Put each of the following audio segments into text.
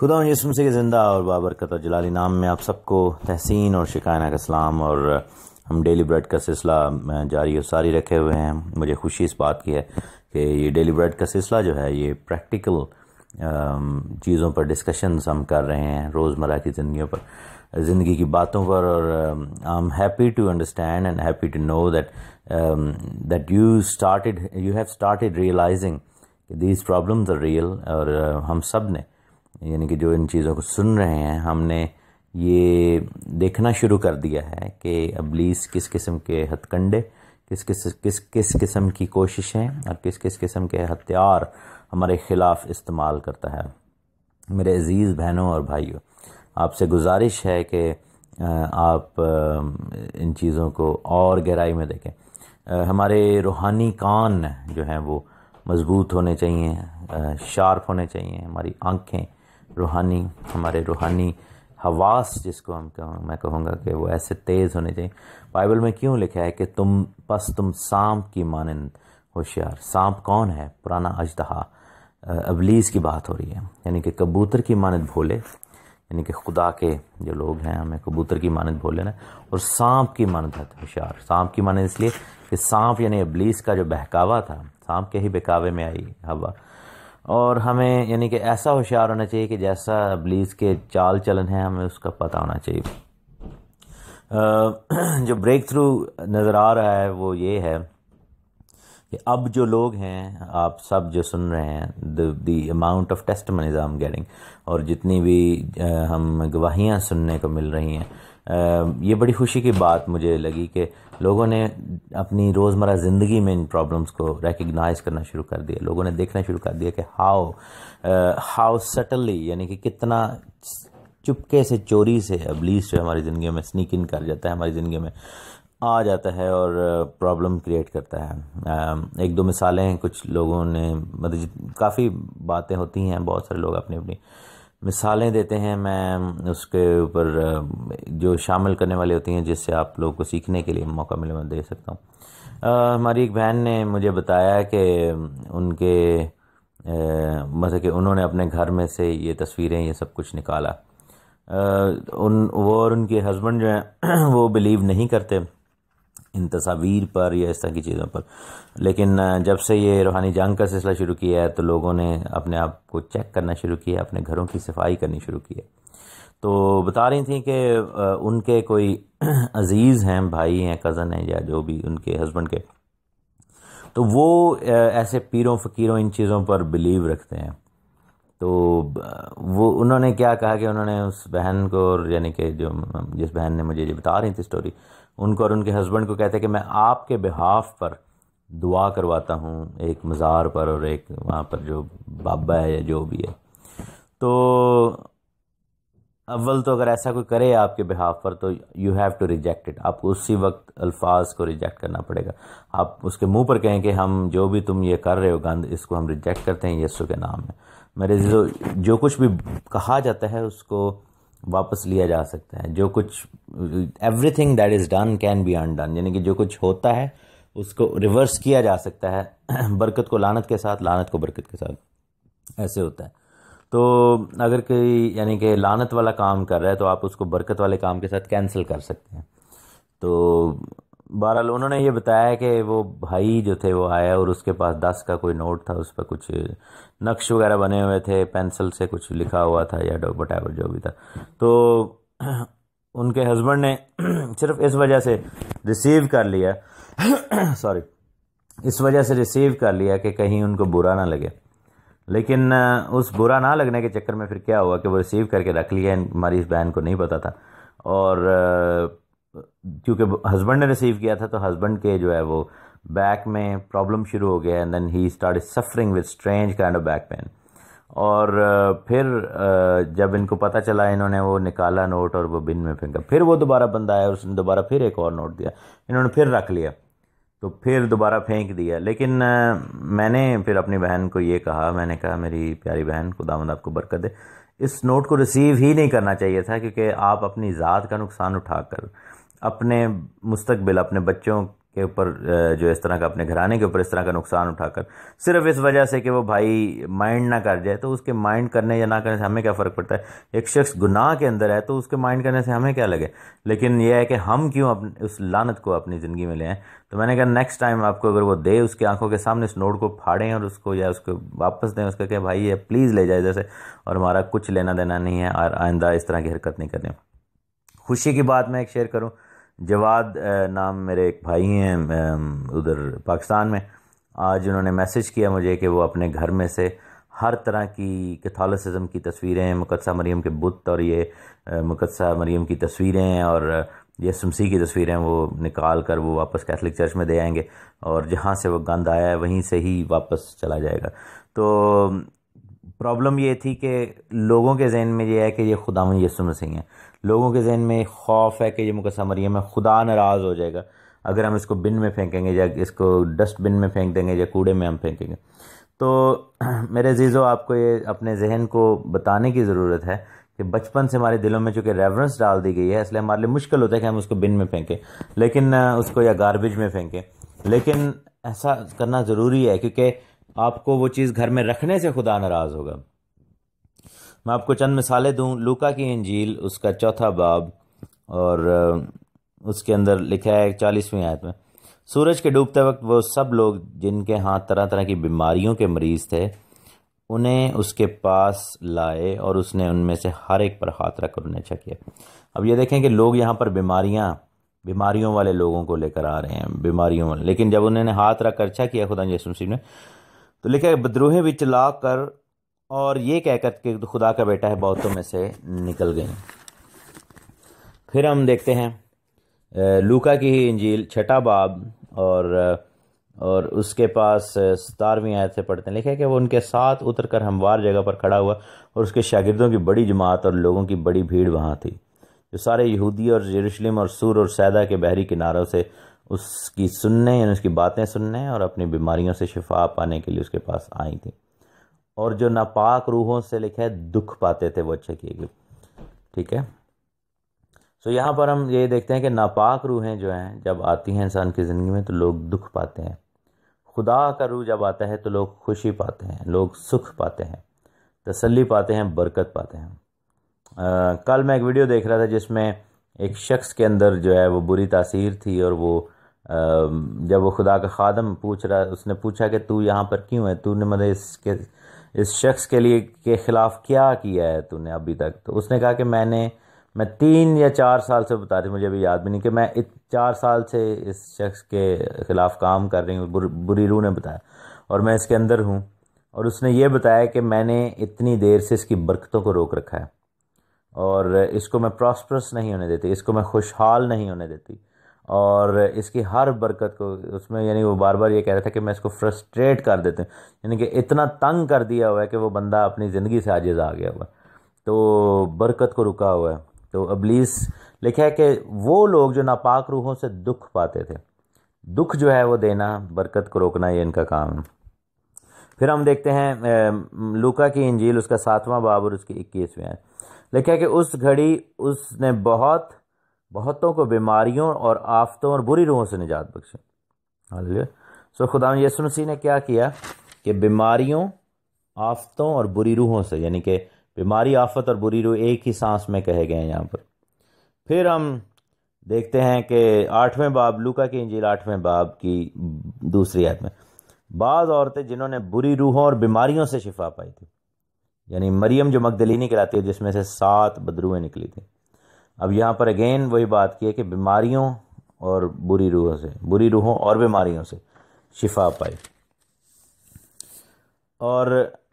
خدا جسم سے زندہ اور بابرکتہ جلالی نام میں آپ سب کو تحسین اور شکائنہ کا سلام اور ہم ڈیلی بریڈ کا سلسلہ جاری و ساری رکھے ہوئے ہیں مجھے خوشی اس بات کی ہے کہ یہ ڈیلی بریڈ کا سلسلہ جو ہے یہ پریکٹیکل چیزوں پر ڈسکشنز ہم کر رہے ہیں روز مرہ کی زندگیوں پر زندگی کی باتوں پر اور I am happy to understand and happy to know that that you started you have started realizing these problems are real اور ہم سب نے یعنی کہ جو ان چیزوں کو سن رہے ہیں ہم نے یہ دیکھنا شروع کر دیا ہے کہ ابلیس کس قسم کے ہتھ کنڈے کس کس کس کس قسم کی کوششیں اور کس کس قسم کے ہتھیار ہمارے خلاف استعمال کرتا ہے میرے عزیز بہنوں اور بھائیوں آپ سے گزارش ہے کہ آپ ان چیزوں کو اور گہرائی میں دیکھیں ہمارے روحانی کان جو ہیں وہ مضبوط ہونے چاہیے شارپ ہونے چاہیے ہماری آنکھیں روحانی ہمارے روحانی حواس جس کو ہم کہوں میں کہوں گا کہ وہ ایسے تیز ہونے چاہیے بائبل میں کیوں لکھا ہے کہ تم پس تم سانپ کی مانند ہوشیار سانپ کون ہے پرانا اجدہا ابلیس کی بات ہو رہی ہے یعنی کہ کبوتر کی مانند بھولے یعنی کہ خدا کے جو لوگ ہیں ہمیں کبوتر کی مانند بھولے نا اور سانپ کی مانند ہے ہوشیار سانپ کی مانند اس لیے کہ سانپ یعنی ابلیس کا جو بہکاوا تھا سانپ کے ہی بہکاوے میں آئی ہوا اور ہمیں یعنی کہ ایسا ہوشیار ہونا چاہیے کہ جیسا ابلیس کے چال چلن ہیں ہمیں اس کا پتہ ہونا چاہیے جو بریک تھرو نظر آ رہا ہے وہ یہ ہے کہ اب جو لوگ ہیں آپ سب جو سن رہے ہیں the amount of testimonies I'm getting اور جتنی بھی ہم گواہیاں سننے کو مل رہی ہیں یہ بڑی خوشی کی بات مجھے لگی کہ لوگوں نے اپنی روزمرہ زندگی میں ان پرابلمس کو ریکگنائز کرنا شروع کر دیا لوگوں نے دیکھنا شروع کر دیا کہ ہاؤ ہاؤ سٹلی یعنی کہ کتنا چپکے سے چوری سے ابلیس جو ہماری زندگیوں میں سنیک ان کر جاتا ہے ہماری زندگیوں میں آ جاتا ہے اور پرابلم uh, کریٹ کرتا ہے um, ایک دو مثالیں ہیں کچھ لوگوں نے مطلب کافی باتیں ہوتی ہیں بہت سارے لوگ اپنی اپنی مثالیں دیتے ہیں میں اس کے اوپر جو شامل کرنے والی ہوتی ہیں جس سے آپ لوگ کو سیکھنے کے لیے موقع ملے میں دے سکتا ہوں ہماری ایک بہن نے مجھے بتایا کہ ان کے مطلب کہ انہوں نے اپنے گھر میں سے یہ تصویریں یہ سب کچھ نکالا ان وہ اور ان کے ہسبینڈ جو ہیں وہ بلیو نہیں کرتے ان تصاویر پر یا اس طرح کی چیزوں پر لیکن جب سے یہ روحانی جنگ کا سلسلہ شروع کیا ہے تو لوگوں نے اپنے آپ کو چیک کرنا شروع کیا اپنے گھروں کی صفائی کرنی شروع کی ہے تو بتا رہی تھیں کہ ان کے کوئی عزیز ہیں بھائی ہیں کزن ہیں یا جو بھی ان کے ہسبینڈ کے تو وہ ایسے پیروں فقیروں ان چیزوں پر بلیو رکھتے ہیں وہ انہوں نے کیا کہا کہ انہوں نے اس بہن کو اور یعنی کہ جو جس بہن نے مجھے یہ بتا رہی تھی اسٹوری ان کو اور ان کے ہسبینڈ کو کہتے ہیں کہ میں آپ کے بحاف پر دعا کرواتا ہوں ایک مزار پر اور ایک وہاں پر جو بابا ہے یا جو بھی ہے تو اول تو اگر ایسا کوئی کرے آپ کے بحاف پر تو یو ہیو ٹو ریجیکٹ آپ کو اسی وقت الفاظ کو ریجیکٹ کرنا پڑے گا آپ اس کے منہ پر کہیں کہ ہم جو بھی تم یہ کر رہے ہو گند اس کو ہم ریجیکٹ کرتے ہیں یسو کے نام میں میرے جو کچھ بھی کہا جاتا ہے اس کو واپس لیا جا سکتا ہے جو کچھ everything that is done can be undone یعنی کہ جو کچھ ہوتا ہے اس کو ریورس کیا جا سکتا ہے برکت کو لانت کے ساتھ لانت کو برکت کے ساتھ ایسے ہوتا ہے تو اگر کوئی یعنی کہ لانت والا کام کر رہا ہے تو آپ اس کو برکت والے کام کے ساتھ کینسل کر سکتے ہیں تو بہرحال انہوں نے یہ بتایا کہ وہ بھائی جو تھے وہ آیا اور اس کے پاس دس کا کوئی نوٹ تھا اس پہ کچھ نقش وغیرہ بنے ہوئے تھے پینسل سے کچھ لکھا ہوا تھا یا ڈوپ ٹاپر جو بھی تھا تو ان کے ہسبینڈ نے صرف اس وجہ سے ریسیو کر لیا سوری اس وجہ سے ریسیو کر لیا کہ کہیں ان کو برا نہ لگے لیکن اس برا نہ لگنے کے چکر میں پھر کیا ہوا کہ وہ ریسیو کر کے رکھ لیا ہماری اس بہن کو نہیں پتا تھا اور کیونکہ ہسبینڈ نے ریسیو کیا تھا تو ہسبینڈ کے جو ہے وہ بیک میں پرابلم شروع ہو گیا and then he start suffering with strange kind of back pain اور پھر جب ان کو پتہ چلا انہوں نے وہ نکالا نوٹ اور وہ بن میں پھینکا پھر وہ دوبارہ بندہ آیا اس نے دوبارہ پھر ایک اور نوٹ دیا انہوں نے پھر رکھ لیا تو پھر دوبارہ پھینک دیا لیکن میں نے پھر اپنی بہن کو یہ کہا میں نے کہا میری پیاری بہن خدا آپ کو برکت دے اس نوٹ کو ریسیو ہی نہیں کرنا چاہیے تھا کیونکہ آپ اپنی ذات کا نقصان اٹھا کر اپنے مستقبل اپنے بچوں کے اوپر جو اس طرح کا اپنے گھرانے کے اوپر اس طرح کا نقصان اٹھا کر صرف اس وجہ سے کہ وہ بھائی مائنڈ نہ کر جائے تو اس کے مائنڈ کرنے یا نہ کرنے سے ہمیں کیا فرق پڑتا ہے ایک شخص گناہ کے اندر ہے تو اس کے مائنڈ کرنے سے ہمیں کیا لگے لیکن یہ ہے کہ ہم کیوں اپنے اس لانت کو اپنی زندگی میں لے آئیں تو میں نے کہا نیکسٹ ٹائم آپ کو اگر وہ دے اس کی آنکھوں کے سامنے اس نوٹ کو پھاڑیں اور اس کو یا اس کو واپس دیں اس کا کہ بھائی یہ پلیز لے جائے جیسے اور ہمارا کچھ لینا دینا نہیں ہے اور آئندہ اس طرح کی حرکت نہیں کرنے خوشی کی بات میں ایک شیئر کروں جواد نام میرے ایک بھائی ہیں ادھر پاکستان میں آج انہوں نے میسج کیا مجھے کہ وہ اپنے گھر میں سے ہر طرح کی کتھالسزم کی تصویریں مقدسہ مریم کے بت اور یہ مقدسہ مریم کی تصویریں اور یہ سمسی کی تصویریں وہ نکال کر وہ واپس کیتھلک چرچ میں دے آئیں گے اور جہاں سے وہ گند آیا ہے وہیں سے ہی واپس چلا جائے گا تو پرابلم یہ تھی کہ لوگوں کے ذہن میں یہ ہے کہ یہ خداً یسو مسیح ہیں لوگوں کے ذہن میں خوف ہے کہ یہ مریم ہے خدا ناراض ہو جائے گا اگر ہم اس کو بن میں پھینکیں گے یا اس کو ڈسٹ بن میں پھینک دیں گے یا کوڑے میں ہم پھینکیں گے تو میرے عزیزو آپ کو یہ اپنے ذہن کو بتانے کی ضرورت ہے کہ بچپن سے ہمارے دلوں میں چونکہ ریورنس ڈال دی گئی ہے اس لیے ہمارے لیے مشکل ہوتا ہے کہ ہم اس کو بن میں پھینکیں لیکن اس کو یا گاربیج میں پھینکیں لیکن ایسا کرنا ضروری ہے کیونکہ آپ کو وہ چیز گھر میں رکھنے سے خدا ناراض ہوگا میں آپ کو چند مثالیں دوں لوکا کی انجیل اس کا چوتھا باب اور اس کے اندر لکھا ہے چالیسویں آیت میں سورج کے ڈوبتے وقت وہ سب لوگ جن کے ہاتھ طرح طرح کی بیماریوں کے مریض تھے انہیں اس کے پاس لائے اور اس نے ان میں سے ہر ایک پر ہاتھ رکھ کر انہیں اچھا کیا اب یہ دیکھیں کہ لوگ یہاں پر بیماریاں بیماریوں والے لوگوں کو لے کر آ رہے ہیں بیماریوں والے لیکن جب انہوں نے ہاتھ رکھ کر اچھا کیا خدا جیس مسیح نے تو لکھا ہے بدروہے بھی چلا کر اور یہ کہہ کر کہ خدا کا بیٹا ہے بہتوں میں سے نکل گئیں پھر ہم دیکھتے ہیں لوکا کی ہی انجیل چھٹا باب اور اور اس کے پاس ستارویں آیت سے پڑھتے ہیں لکھا کہ وہ ان کے ساتھ اتر کر ہموار جگہ پر کھڑا ہوا اور اس کے شاگردوں کی بڑی جماعت اور لوگوں کی بڑی بھیڑ وہاں تھی جو سارے یہودی اور یروشلم اور سور اور سیدا کے بحری کناروں سے اس کی سننے یعنی اس کی باتیں سننے اور اپنی بیماریوں سے شفا پانے کے لیے اس کے پاس آئی تھیں اور جو ناپاک روحوں سے لکھے دکھ پاتے تھے وہ اچھے کیے گئے ٹھیک ہے سو یہاں پر ہم یہ دیکھتے ہیں کہ ناپاک روحیں جو ہیں جب آتی ہیں انسان کی زندگی میں تو لوگ دکھ پاتے ہیں خدا کا روح جب آتا ہے تو لوگ خوشی پاتے ہیں لوگ سکھ پاتے ہیں تسلی پاتے ہیں برکت پاتے ہیں کل میں ایک ویڈیو دیکھ رہا تھا جس میں ایک شخص کے اندر جو ہے وہ بری تاثیر تھی اور وہ جب وہ خدا کا خادم پوچھ رہا اس نے پوچھا کہ تو یہاں پر کیوں ہے تو نے مطلب اس کے اس شخص کے لیے کے خلاف کیا کیا ہے تو نے ابھی تک تو اس نے کہا کہ میں نے میں تین یا چار سال سے بتا رہی مجھے ابھی یاد بھی نہیں کہ میں چار سال سے اس شخص کے خلاف کام کر رہی ہوں بری روح نے بتایا اور میں اس کے اندر ہوں اور اس نے یہ بتایا کہ میں نے اتنی دیر سے اس کی برکتوں کو روک رکھا ہے اور اس کو میں پراسپرس نہیں ہونے دیتی اس کو میں خوشحال نہیں ہونے دیتی اور اس کی ہر برکت کو اس میں یعنی وہ بار بار یہ کہہ رہا تھا کہ میں اس کو فرسٹریٹ کر دیتے ہیں یعنی کہ اتنا تنگ کر دیا ہوا ہے کہ وہ بندہ اپنی زندگی سے عاجز آ گیا ہوا ہے تو برکت کو رکا ہوا ہے تو ابلیس لکھا ہے کہ وہ لوگ جو ناپاک روحوں سے دکھ پاتے تھے دکھ جو ہے وہ دینا برکت کو روکنا یہ ان کا کام ہے پھر ہم دیکھتے ہیں لوکا کی انجیل اس کا ساتواں اور اس کی اکیسویں ہے لکھا ہے کہ اس گھڑی اس نے بہت بہتوں کو بیماریوں اور آفتوں اور بری روحوں سے نجات بخشے ہاں جی۔ سو خدا مسیح نے کیا کیا کہ بیماریوں آفتوں اور بری روحوں سے یعنی کہ بیماری آفت اور بری روح ایک ہی سانس میں کہے گئے ہیں یہاں پر پھر ہم دیکھتے ہیں کہ آٹھویں باب لوکا کی انجیل آٹھویں باب کی دوسری آیت میں بعض عورتیں جنہوں نے بری روحوں اور بیماریوں سے شفا پائی تھی یعنی مریم جو مقدلی نکل ہے جس میں سے سات بدروہیں نکلی تھیں اب یہاں پر اگین وہی بات کی ہے کہ بیماریوں اور بری روحوں سے بری روحوں اور بیماریوں سے شفا پائی اور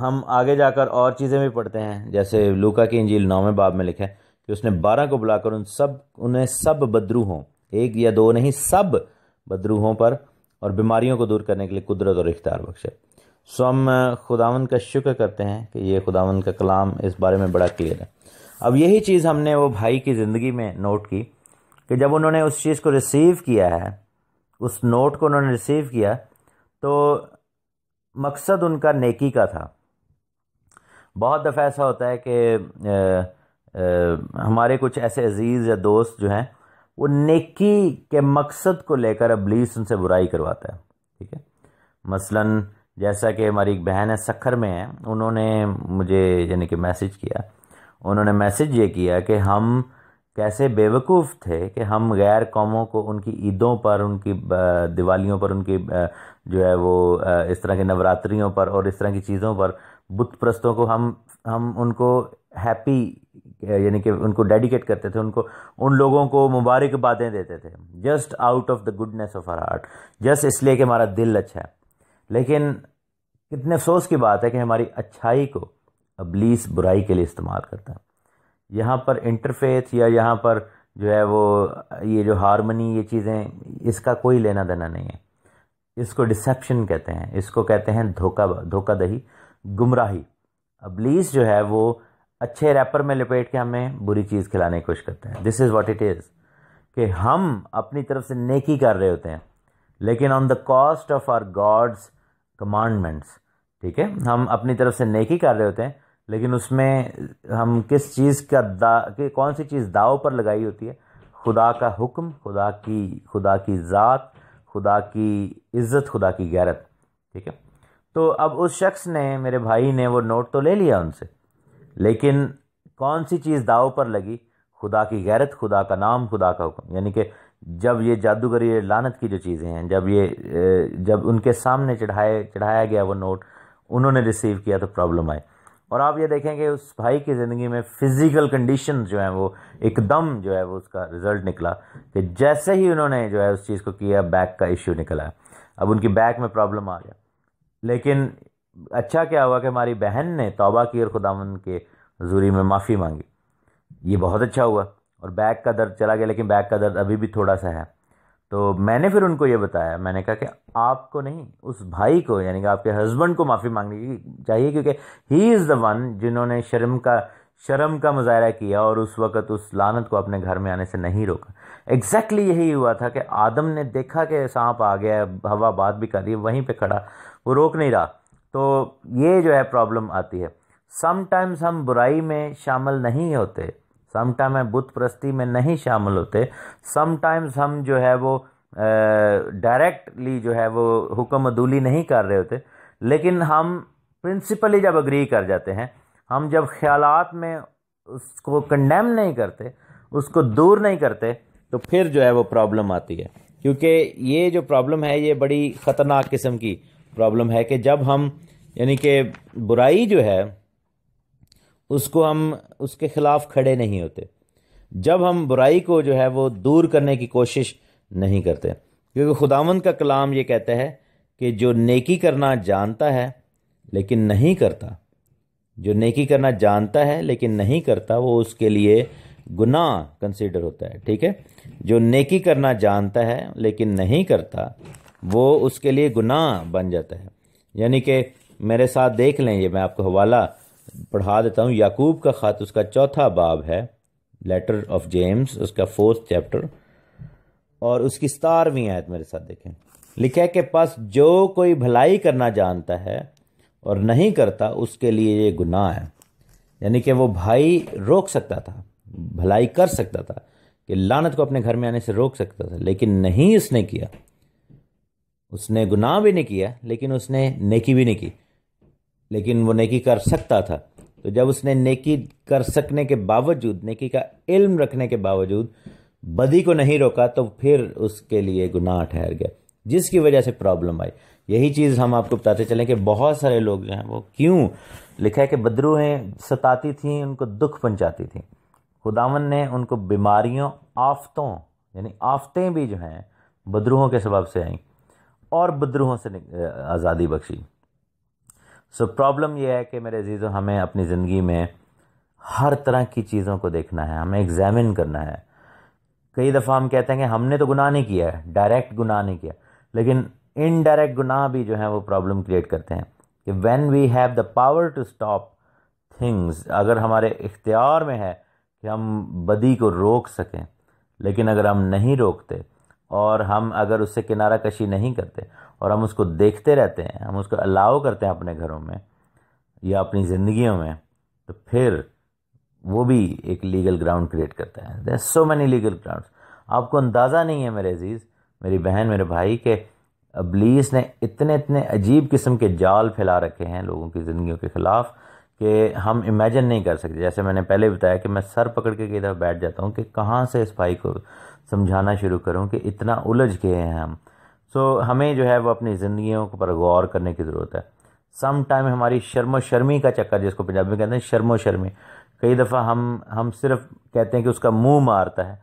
ہم آگے جا کر اور چیزیں بھی پڑھتے ہیں جیسے لوکا کی انجیل نویں باب میں لکھا ہے کہ اس نے بارہ کو بلا کر ان سب انہیں سب بدروحوں ایک یا دو نہیں سب بدروحوں پر اور بیماریوں کو دور کرنے کے لیے قدرت اور اختیار بخشے سو ہم خداون کا شکر کرتے ہیں کہ یہ خداون کا کلام اس بارے میں بڑا کلیئر ہے اب یہی چیز ہم نے وہ بھائی کی زندگی میں نوٹ کی کہ جب انہوں نے اس چیز کو ریسیو کیا ہے اس نوٹ کو انہوں نے ریسیو کیا تو مقصد ان کا نیکی کا تھا بہت دفعہ ایسا ہوتا ہے کہ ہمارے کچھ ایسے عزیز یا دوست جو ہیں وہ نیکی کے مقصد کو لے کر ابلیس ان سے برائی کرواتا ہے ٹھیک ہے مثلا جیسا کہ ہماری ایک بہن ہے سکھر میں ہے انہوں نے مجھے یعنی کہ میسج کیا انہوں نے میسج یہ کیا کہ ہم کیسے بے وقوف تھے کہ ہم غیر قوموں کو ان کی عیدوں پر ان کی دیوالیوں پر ان کی جو ہے وہ اس طرح کی نوراتریوں پر اور اس طرح کی چیزوں پر بت پرستوں کو ہم ہم ان کو ہیپی یعنی کہ ان کو ڈیڈیکیٹ کرتے تھے ان کو ان لوگوں کو مبارک باتیں دیتے تھے just out of the goodness of our heart just اس لیے کہ ہمارا دل اچھا ہے لیکن کتنے افسوس کی بات ہے کہ ہماری اچھائی کو ابلیس برائی کے لیے استعمال کرتا ہے یہاں پر انٹرفیت یا یہاں پر جو ہے وہ یہ جو ہارمنی یہ چیزیں اس کا کوئی لینا دینا نہیں ہے اس کو ڈسیپشن کہتے ہیں اس کو کہتے ہیں دھوکہ دھوکہ دہی گمراہی ابلیس جو ہے وہ اچھے ریپر میں لپیٹ کے ہمیں بری چیز کھلانے کی کوشش کرتے ہیں دس از واٹ اٹ از کہ ہم اپنی طرف سے نیکی کر رہے ہوتے ہیں لیکن on the cost of our God's commandments ٹھیک ہے ہم اپنی طرف سے نیکی کر رہے ہوتے ہیں لیکن اس میں ہم کس چیز کا دا کہ کون سی چیز داؤ پر لگائی ہوتی ہے خدا کا حکم خدا کی خدا کی ذات خدا کی عزت خدا کی غیرت ٹھیک ہے تو اب اس شخص نے میرے بھائی نے وہ نوٹ تو لے لیا ان سے لیکن کون سی چیز داؤ پر لگی خدا کی غیرت خدا کا نام خدا کا حکم یعنی کہ جب یہ جادوگری لانت کی جو چیزیں ہیں جب یہ جب ان کے سامنے چڑھائے چڑھایا گیا وہ نوٹ انہوں نے ریسیو کیا تو پرابلم آئی اور آپ یہ دیکھیں کہ اس بھائی کی زندگی میں فزیکل کنڈیشن جو ہیں وہ ایک دم جو ہے وہ اس کا رزلٹ نکلا کہ جیسے ہی انہوں نے جو ہے اس چیز کو کیا بیک کا ایشو نکلا ہے اب ان کی بیک میں پرابلم آ گیا لیکن اچھا کیا ہوا کہ ہماری بہن نے توبہ کی اور خداون کے حضوری میں معافی مانگی یہ بہت اچھا ہوا اور بیک کا درد چلا گیا لیکن بیک کا درد ابھی بھی تھوڑا سا ہے تو میں نے پھر ان کو یہ بتایا میں نے کہا کہ آپ کو نہیں اس بھائی کو یعنی کہ آپ کے ہسبینڈ کو معافی مانگنی چاہیے کیونکہ ہی از دا ون جنہوں نے شرم کا شرم کا مظاہرہ کیا اور اس وقت اس لانت کو اپنے گھر میں آنے سے نہیں روکا ایگزیکٹلی یہی ہوا تھا کہ آدم نے دیکھا کہ سانپ آ گیا ہوا بات بھی کر رہی ہے وہیں پہ کھڑا وہ روک نہیں رہا تو یہ جو ہے پرابلم آتی ہے سم ٹائمز ہم برائی میں شامل نہیں ہوتے سم ٹائم ہم بت پرستی میں نہیں شامل ہوتے سم ٹائمز ہم جو ہے وہ ڈائریکٹلی جو ہے وہ حکم عدولی نہیں کر رہے ہوتے لیکن ہم پرنسپلی جب اگری کر جاتے ہیں ہم جب خیالات میں اس کو کنڈیم نہیں کرتے اس کو دور نہیں کرتے تو پھر جو ہے وہ پرابلم آتی ہے کیونکہ یہ جو پرابلم ہے یہ بڑی خطرناک قسم کی پرابلم ہے کہ جب ہم یعنی کہ برائی جو ہے اس کو ہم اس کے خلاف کھڑے نہیں ہوتے جب ہم برائی کو جو ہے وہ دور کرنے کی کوشش نہیں کرتے کیونکہ خداون کا کلام یہ کہتا ہے کہ جو نیکی کرنا جانتا ہے لیکن نہیں کرتا جو نیکی کرنا جانتا ہے لیکن نہیں کرتا وہ اس کے لیے گناہ کنسیڈر ہوتا ہے ٹھیک ہے جو نیکی کرنا جانتا ہے لیکن نہیں کرتا وہ اس کے لیے گناہ بن جاتا ہے یعنی کہ میرے ساتھ دیکھ لیں یہ میں آپ کو حوالہ پڑھا دیتا ہوں یعقوب کا خط اس کا چوتھا باب ہے لیٹر آف جیمز اس کا فورتھ چیپٹر اور اس کی ستارویں آیت میرے ساتھ دیکھیں لکھے کہ پاس جو کوئی بھلائی کرنا جانتا ہے اور نہیں کرتا اس کے لیے یہ گناہ ہے یعنی کہ وہ بھائی روک سکتا تھا بھلائی کر سکتا تھا کہ لانت کو اپنے گھر میں آنے سے روک سکتا تھا لیکن نہیں اس نے کیا اس نے گناہ بھی نہیں کیا لیکن اس نے نیکی بھی نہیں کی لیکن وہ نیکی کر سکتا تھا تو جب اس نے نیکی کر سکنے کے باوجود نیکی کا علم رکھنے کے باوجود بدی کو نہیں روکا تو پھر اس کے لیے گناہ ٹھہر گیا جس کی وجہ سے پرابلم آئی یہی چیز ہم آپ کو بتاتے چلیں کہ بہت سارے لوگ جو ہیں وہ کیوں لکھا ہے کہ بدرو ہیں ستاتی تھیں ان کو دکھ پہنچاتی تھیں خداون نے ان کو بیماریوں آفتوں یعنی آفتیں بھی جو ہیں بدروہوں کے سبب سے آئیں اور بدروہوں سے آزادی بخشی سو پرابلم یہ ہے کہ میرے عزیز ہمیں اپنی زندگی میں ہر طرح کی چیزوں کو دیکھنا ہے ہمیں ایگزامن کرنا ہے کئی دفعہ ہم کہتے ہیں کہ ہم نے تو گناہ نہیں کیا ہے ڈائریکٹ گناہ نہیں کیا لیکن انڈائریکٹ گناہ بھی جو ہیں وہ پرابلم کریٹ کرتے ہیں کہ when we have the power to stop things اگر ہمارے اختیار میں ہے کہ ہم بدی کو روک سکیں لیکن اگر ہم نہیں روکتے اور ہم اگر اس سے کنارہ کشی نہیں کرتے اور ہم اس کو دیکھتے رہتے ہیں ہم اس کو الاؤ کرتے ہیں اپنے گھروں میں یا اپنی زندگیوں میں تو پھر وہ بھی ایک لیگل گراؤنڈ کریٹ کرتا ہے there so many legal grounds آپ کو اندازہ نہیں ہے میرے عزیز میری بہن میرے بھائی کہ ابلیس نے اتنے اتنے عجیب قسم کے جال پھیلا رکھے ہیں لوگوں کی زندگیوں کے خلاف کہ ہم امیجن نہیں کر سکتے جیسے میں نے پہلے بتایا کہ میں سر پکڑ کے کئی دفعہ بیٹھ جاتا ہوں کہ کہاں سے اس بھائی کو سمجھانا شروع کروں کہ اتنا الجھ گئے ہیں ہم سو ہمیں جو ہے وہ اپنی زندگیوں پر غور کرنے کی ضرورت ہے سم ٹائم ہماری شرم و شرمی کا چکر جس کو پنجابی میں کہتے ہیں شرم و شرمی کئی دفعہ ہم ہم صرف کہتے ہیں کہ اس کا منہ مارتا ہے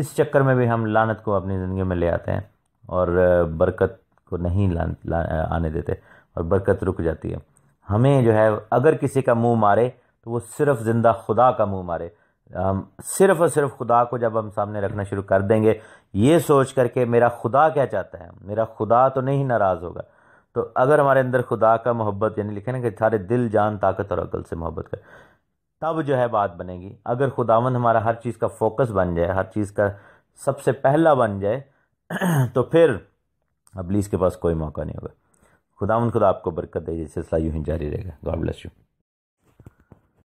اس چکر میں بھی ہم لانت کو اپنی زندگی میں لے آتے ہیں اور برکت کو نہیں آنے دیتے اور برکت رک جاتی ہے ہمیں جو ہے اگر کسی کا منہ مارے تو وہ صرف زندہ خدا کا منہ مارے صرف اور صرف خدا کو جب ہم سامنے رکھنا شروع کر دیں گے یہ سوچ کر کے میرا خدا کیا چاہتا ہے میرا خدا تو نہیں ناراض ہوگا تو اگر ہمارے اندر خدا کا محبت یعنی لکھے نا کہ سارے دل جان طاقت اور عقل سے محبت کرے تب جو ہے بات بنے گی اگر خداون ہمارا ہر چیز کا فوکس بن جائے ہر چیز کا سب سے پہلا بن جائے تو پھر ابلیس کے پاس کوئی موقع نہیں ہوگا خداون خدا آپ کو برکت دے یہ سلسلہ یوں ہی جاری رہے گا گاڈ بلیس یو